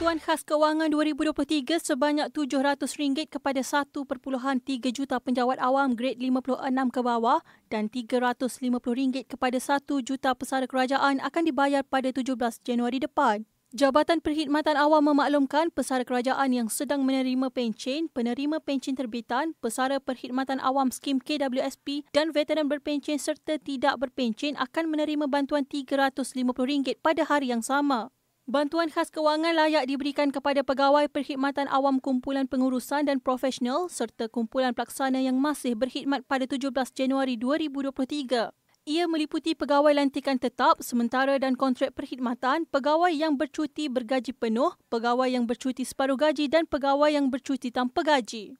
Bantuan khas kewangan 2023 sebanyak RM700 kepada 1.3 juta penjawat awam grade 56 ke bawah dan RM350 kepada 1 juta pesara kerajaan akan dibayar pada 17 Januari depan. Jabatan Perkhidmatan Awam memaklumkan pesara kerajaan yang sedang menerima pencen, penerima pencen terbitan, pesara perkhidmatan awam skim KWSP dan veteran berpencen serta tidak berpencen akan menerima bantuan RM350 pada hari yang sama. Bantuan khas kewangan layak diberikan kepada pegawai perkhidmatan awam kumpulan pengurusan dan profesional serta kumpulan pelaksana yang masih berkhidmat pada 17 Januari 2023. Ia meliputi pegawai lantikan tetap, sementara dan kontrak perkhidmatan, pegawai yang bercuti bergaji penuh, pegawai yang bercuti separuh gaji dan pegawai yang bercuti tanpa gaji.